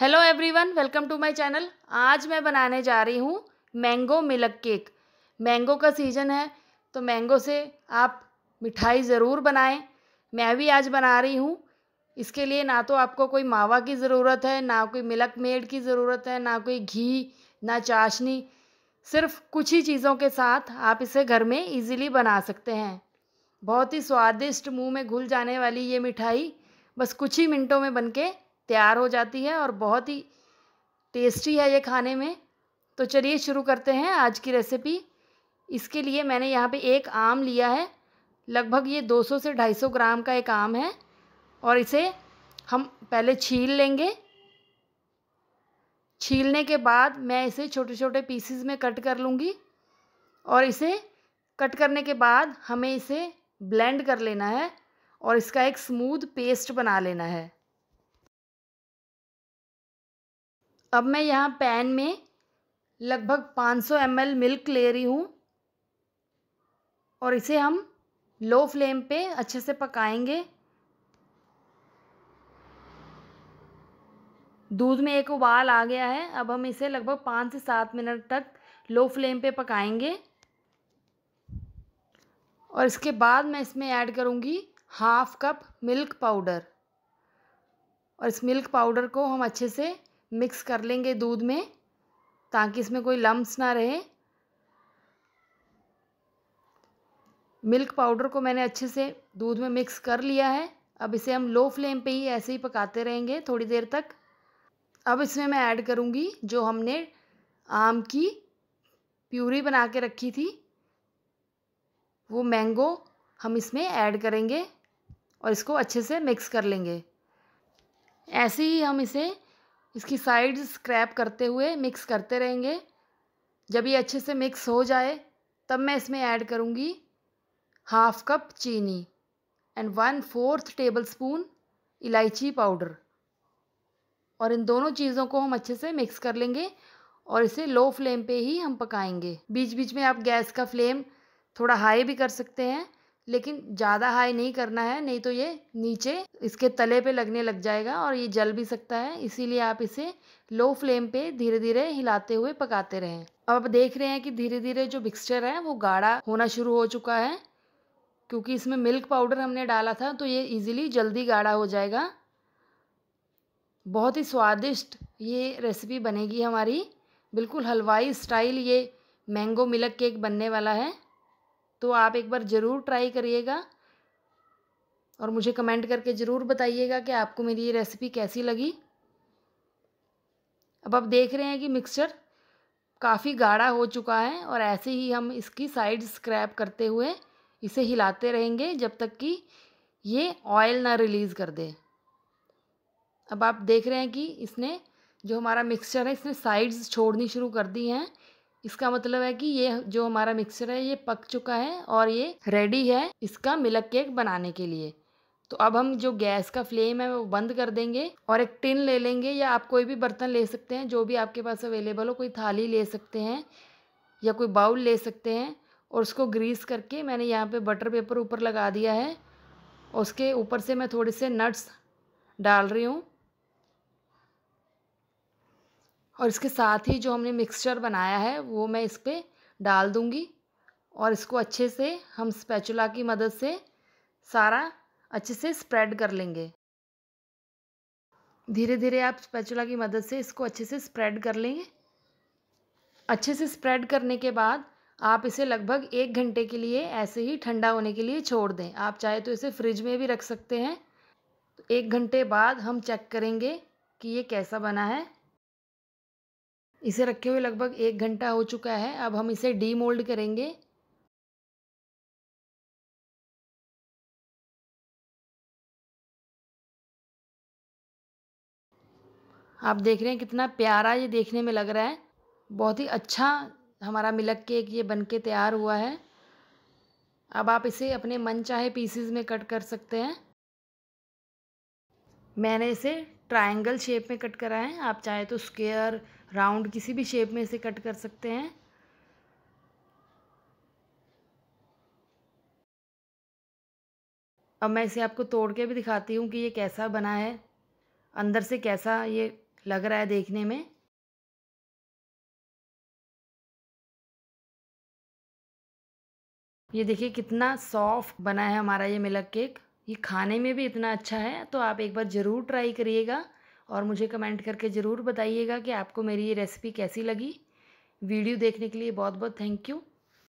hello everyone welcome to my channel आज मैं बनाने जा रही हूँ मैंगो मिल्क केक मैंगो का सीज़न है तो मैंगो से आप मिठाई ज़रूर बनाएं मैं भी आज बना रही हूँ इसके लिए ना तो आपको कोई मावा की ज़रूरत है ना कोई मिल्क मेड की ज़रूरत है ना कोई घी ना चाशनी सिर्फ कुछ ही चीज़ों के साथ आप इसे घर में ईज़िली बना सकते हैं बहुत ही स्वादिष्ट मुँह में घुल जाने वाली ये मिठाई बस कुछ ही मिनटों में बनके तैयार हो जाती है और बहुत ही टेस्टी है ये खाने में तो चलिए शुरू करते हैं आज की रेसिपी इसके लिए मैंने यहाँ पे एक आम लिया है लगभग ये 200 से 250 ग्राम का एक आम है और इसे हम पहले छील लेंगे छीलने के बाद मैं इसे छोटे छोटे पीसीज में कट कर लूँगी और इसे कट करने के बाद हमें इसे ब्लेंड कर लेना है और इसका एक स्मूथ पेस्ट बना लेना है अब मैं यहाँ पैन में लगभग 500 सौ मिल्क ले रही हूँ और इसे हम लो फ्लेम पे अच्छे से पकाएंगे दूध में एक उबाल आ गया है अब हम इसे लगभग पाँच से सात मिनट तक लो फ्लेम पे पकाएंगे और इसके बाद मैं इसमें ऐड करूँगी हाफ कप मिल्क पाउडर और इस मिल्क पाउडर को हम अच्छे से मिक्स कर लेंगे दूध में ताकि इसमें कोई लम्ब्स ना रहे मिल्क पाउडर को मैंने अच्छे से दूध में मिक्स कर लिया है अब इसे हम लो फ्लेम पे ही ऐसे ही पकाते रहेंगे थोड़ी देर तक अब इसमें मैं ऐड करूँगी जो हमने आम की प्यूरी बना के रखी थी वो मैंगो हम इसमें ऐड करेंगे और इसको अच्छे से मिक्स कर लेंगे ऐसे ही हम इसे इसकी साइड्स स्क्रैप करते हुए मिक्स करते रहेंगे जब ये अच्छे से मिक्स हो जाए तब मैं इसमें ऐड करूँगी हाफ कप चीनी and one fourth tablespoon इलायची पाउडर और इन दोनों चीज़ों को हम अच्छे से मिक्स कर लेंगे और इसे लो फ्लेम पे ही हम पकाएंगे बीच बीच में आप गैस का फ्लेम थोड़ा हाई भी कर सकते हैं लेकिन ज़्यादा हाई नहीं करना है नहीं तो ये नीचे इसके तले पे लगने लग जाएगा और ये जल भी सकता है इसीलिए आप इसे लो फ्लेम पे धीरे धीरे हिलाते हुए पकाते रहें अब आप देख रहे हैं कि धीरे धीरे जो मिक्सचर है वो गाढ़ा होना शुरू हो चुका है क्योंकि इसमें मिल्क पाउडर हमने डाला था तो ये ईजिली जल्दी गाढ़ा हो जाएगा बहुत ही स्वादिष्ट ये रेसिपी बनेगी हमारी बिल्कुल हलवाई स्टाइल ये मैंगो मिल्क केक बनने वाला है तो आप एक बार ज़रूर ट्राई करिएगा और मुझे कमेंट करके ज़रूर बताइएगा कि आपको मेरी ये रेसिपी कैसी लगी अब आप देख रहे हैं कि मिक्सचर काफ़ी गाढ़ा हो चुका है और ऐसे ही हम इसकी साइड स्क्रैप करते हुए इसे हिलाते रहेंगे जब तक कि ये ऑयल ना रिलीज़ कर दे अब आप देख रहे हैं कि इसने जो हमारा मिक्सचर है इसने साइड्स छोड़नी शुरू कर दी हैं इसका मतलब है कि ये जो हमारा मिक्सर है ये पक चुका है और ये रेडी है इसका मिल्क केक बनाने के लिए तो अब हम जो गैस का फ्लेम है वो बंद कर देंगे और एक टिन ले लेंगे या आप कोई भी बर्तन ले सकते हैं जो भी आपके पास अवेलेबल हो कोई थाली ले सकते हैं या कोई बाउल ले सकते हैं और उसको ग्रीस करके मैंने यहाँ पे बटर पेपर ऊपर लगा दिया है उसके ऊपर से मैं थोड़े से नट्स डाल रही हूँ और इसके साथ ही जो हमने मिक्सचर बनाया है वो मैं इस पर डाल दूँगी और इसको अच्छे से हम स्पैचुला की मदद से सारा अच्छे से स्प्रेड कर लेंगे धीरे धीरे आप स्पैचुला की मदद से इसको अच्छे से स्प्रेड कर लेंगे अच्छे से स्प्रेड करने के बाद आप इसे लगभग एक घंटे के लिए ऐसे ही ठंडा होने के लिए छोड़ दें आप चाहे तो इसे फ्रिज में भी रख सकते हैं तो एक घंटे बाद हम चेक करेंगे कि ये कैसा बना है इसे रखे हुए लगभग एक घंटा हो चुका है अब हम इसे डी मोल्ड करेंगे आप देख रहे हैं कितना प्यारा ये देखने में लग रहा है बहुत ही अच्छा हमारा मिलक केक ये बन के तैयार हुआ है अब आप इसे अपने मन चाहे पीसीज में कट कर सकते हैं मैंने इसे ट्रायंगल शेप में कट करा है आप चाहे तो स्क्वेयर राउंड किसी भी शेप में इसे कट कर सकते हैं अब मैं इसे आपको तोड़ के भी दिखाती हूँ कि ये कैसा बना है अंदर से कैसा ये लग रहा है देखने में ये देखिए कितना सॉफ्ट बना है हमारा ये मिलक केक ये खाने में भी इतना अच्छा है तो आप एक बार ज़रूर ट्राई करिएगा और मुझे कमेंट करके ज़रूर बताइएगा कि आपको मेरी ये रेसिपी कैसी लगी वीडियो देखने के लिए बहुत बहुत थैंक यू